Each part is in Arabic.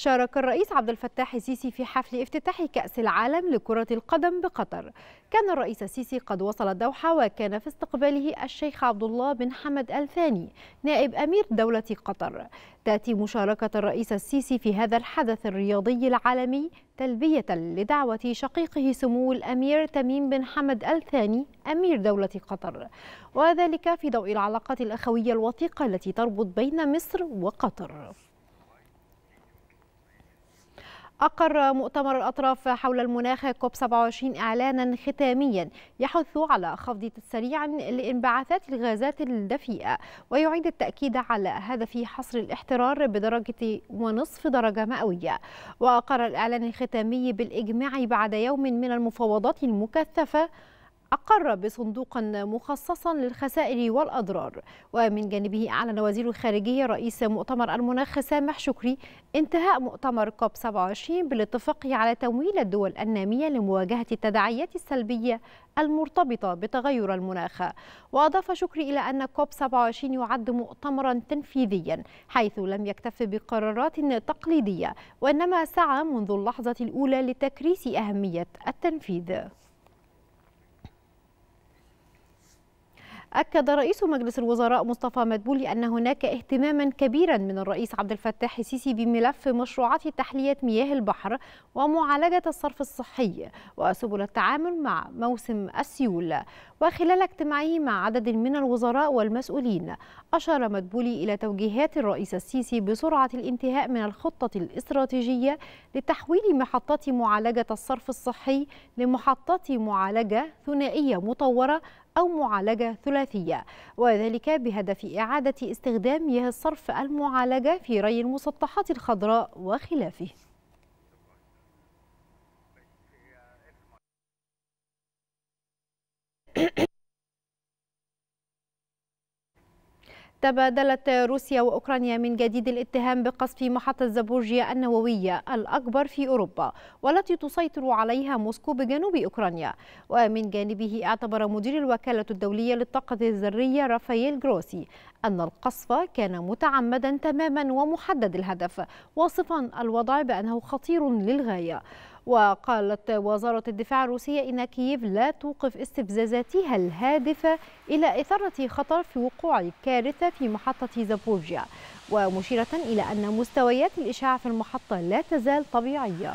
شارك الرئيس عبد الفتاح السيسي في حفل افتتاح كأس العالم لكرة القدم بقطر كان الرئيس السيسي قد وصل الدوحة وكان في استقباله الشيخ عبد الله بن حمد الثاني نائب أمير دولة قطر تأتي مشاركة الرئيس السيسي في هذا الحدث الرياضي العالمي تلبية لدعوة شقيقه سمو الأمير تميم بن حمد الثاني أمير دولة قطر وذلك في ضوء العلاقات الأخوية الوثيقة التي تربط بين مصر وقطر أقر مؤتمر الأطراف حول المناخ كوب 27 إعلانا ختاميا يحث على خفض سريع لانبعاثات الغازات الدفيئة ويعيد التأكيد على هدف حصر الاحترار بدرجة ونصف درجة مئوية وأقر الإعلان الختامي بالإجماع بعد يوم من المفاوضات المكثفة أقر بصندوقا مخصصا للخسائر والأضرار ومن جانبه أعلن وزير الخارجية رئيس مؤتمر المناخ سامح شكري انتهاء مؤتمر كوب 27 بالاتفاق على تمويل الدول النامية لمواجهة التداعيات السلبية المرتبطة بتغير المناخ وأضاف شكري إلى أن كوب 27 يعد مؤتمرا تنفيذيا حيث لم يكتف بقرارات تقليدية وإنما سعى منذ اللحظة الأولى لتكريس أهمية التنفيذ أكد رئيس مجلس الوزراء مصطفى مدبولي أن هناك اهتماما كبيرا من الرئيس عبد الفتاح السيسي بملف مشروعات تحلية مياه البحر ومعالجة الصرف الصحي وسبل التعامل مع موسم السيول وخلال اجتماعه مع عدد من الوزراء والمسؤولين أشار مدبولي إلى توجيهات الرئيس السيسي بسرعة الانتهاء من الخطة الاستراتيجية لتحويل محطات معالجة الصرف الصحي لمحطات معالجة ثنائية مطورة أو معالجة ثلاثية وذلك بهدف إعادة استخدام مياه الصرف المعالجة في ري المسطحات الخضراء وخلافه تبادلت روسيا وأوكرانيا من جديد الاتهام بقصف محطة زابورجيا النووية الأكبر في أوروبا والتي تسيطر عليها موسكو بجنوب أوكرانيا ومن جانبه اعتبر مدير الوكالة الدولية للطاقة الذرية رافائيل جروسي أن القصف كان متعمدا تماما ومحدد الهدف واصفا الوضع بأنه خطير للغاية وقالت وزارة الدفاع الروسية إن كييف لا توقف استفزازاتها الهادفة إلى إثارة خطر في وقوع كارثة في محطة زابوجيا ومشيرة إلى أن مستويات الإشعاع في المحطة لا تزال طبيعية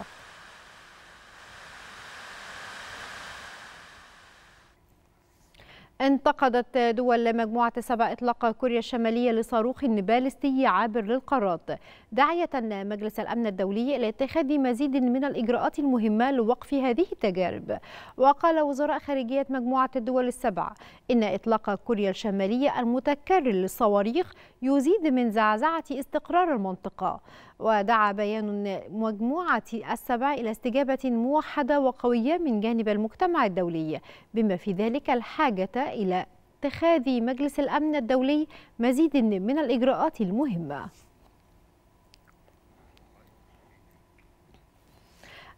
انتقدت دول مجموعة سبع إطلاق كوريا الشمالية لصاروخ بالستي عابر للقارات داعية مجلس الأمن الدولي إلى اتخاذ مزيد من الإجراءات المهمة لوقف هذه التجارب وقال وزراء خارجية مجموعة الدول السبع إن إطلاق كوريا الشمالية المتكرر للصواريخ يزيد من زعزعة استقرار المنطقة ودعا بيان مجموعة السبع إلى استجابة موحدة وقوية من جانب المجتمع الدولي بما في ذلك الحاجة إلى اتخاذ مجلس الأمن الدولي مزيد من الإجراءات المهمة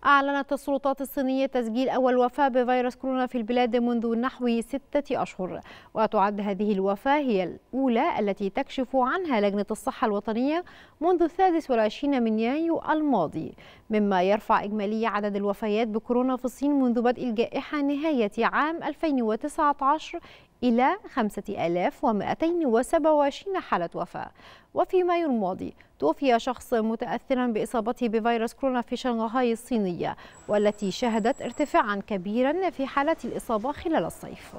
أعلنت السلطات الصينية تسجيل أول وفاة بفيروس كورونا في البلاد منذ نحو ستة أشهر وتعد هذه الوفاة هي الأولى التي تكشف عنها لجنة الصحة الوطنية منذ السادس والعشرين من يايو الماضي مما يرفع إجمالي عدد الوفيات بكورونا في الصين منذ بدء الجائحة نهاية عام 2019 إلى 5227 حالة وفاة وفي مايو الماضي توفي شخص متأثرا بإصابته بفيروس كورونا في شنغهاي الصينية والتي شهدت ارتفاعا كبيرا في حالات الإصابة خلال الصيف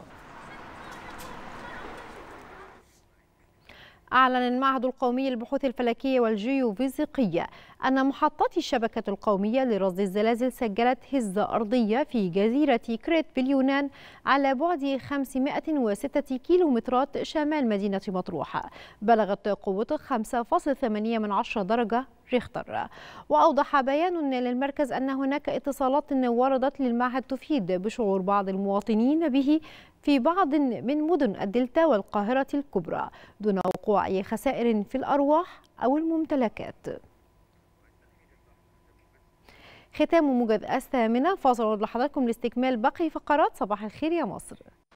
أعلن المعهد القومي للبحوث الفلكية والجيوفيزيقية أن محطات الشبكة القومية لرصد الزلازل سجلت هزة أرضية في جزيرة كريت باليونان على بعد 506 كيلومترات شمال مدينة مطروحة بلغت قوة 5.8 من عشرة درجة ريختر وأوضح بيان للمركز أن هناك اتصالات وردت للمعهد تفيد بشعور بعض المواطنين به في بعض من مدن الدلتا والقاهرة الكبرى دون وقوع أي خسائر في الأرواح أو الممتلكات ختام موجز الثامنة فاصل لحضراتكم لاستكمال باقي فقرات صباح الخير يا مصر